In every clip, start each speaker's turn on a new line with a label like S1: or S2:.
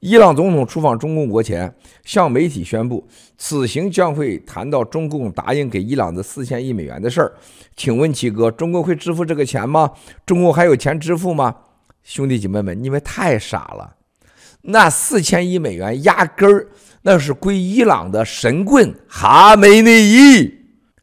S1: 伊朗总统出访中共国前，向媒体宣布，此行将会谈到中共答应给伊朗的四千亿美元的事儿。请问七哥，中共会支付这个钱吗？中共还有钱支付吗？兄弟姐妹们，你们太傻了！那四千亿美元压根儿那是归伊朗的神棍哈梅内伊，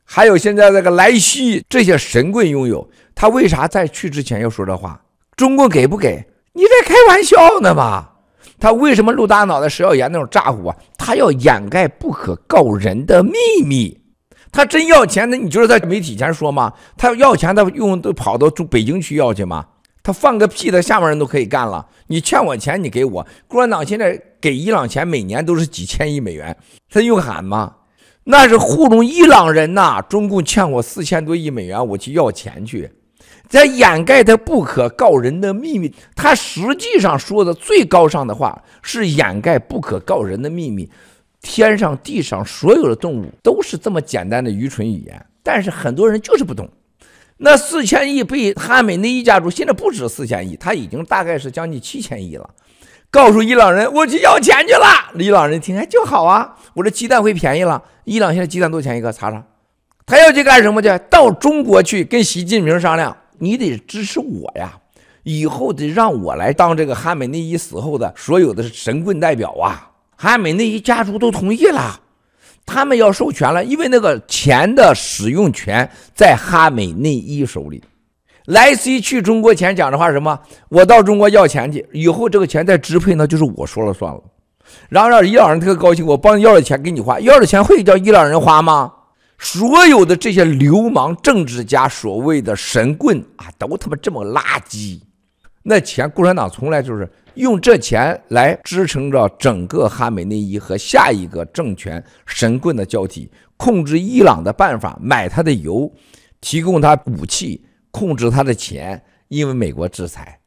S1: 还有现在这个莱西这些神棍拥有。他为啥在去之前要说这话？中共给不给？你在开玩笑呢吧？他为什么露大脑袋、食谣言那种咋呼啊？他要掩盖不可告人的秘密。他真要钱，那你就是在媒体前说吗？他要钱，他用都跑到住北京去要去吗？他放个屁，他下面人都可以干了。你欠我钱，你给我。共产党现在给伊朗钱，每年都是几千亿美元，他用喊吗？那是糊弄伊朗人呐！中共欠我四千多亿美元，我去要钱去。在掩盖他不可告人的秘密，他实际上说的最高尚的话是掩盖不可告人的秘密。天上地上所有的动物都是这么简单的愚蠢语言，但是很多人就是不懂。那四千亿被哈美那一家族，现在不止四千亿，他已经大概是将近七千亿了。告诉伊朗人，我去要钱去了。伊朗人听，哎，就好啊，我这鸡蛋会便宜了。伊朗现在鸡蛋多少钱一个？查查。他要去干什么去？到中国去跟习近平商量。你得支持我呀，以后得让我来当这个哈美内伊死后的所有的神棍代表啊！哈美内伊家族都同意了，他们要授权了，因为那个钱的使用权在哈美内伊手里。莱西去中国前讲的话是什么？我到中国要钱去，以后这个钱再支配，那就是我说了算了。然后让伊朗人特高兴，我帮你要了钱给你花，要了钱会叫伊朗人花吗？所有的这些流氓政治家，所谓的神棍啊，都他妈这么垃圾。那钱，共产党从来就是用这钱来支撑着整个哈美内伊和下一个政权神棍的交替，控制伊朗的办法：买他的油，提供他武器，控制他的钱，因为美国制裁。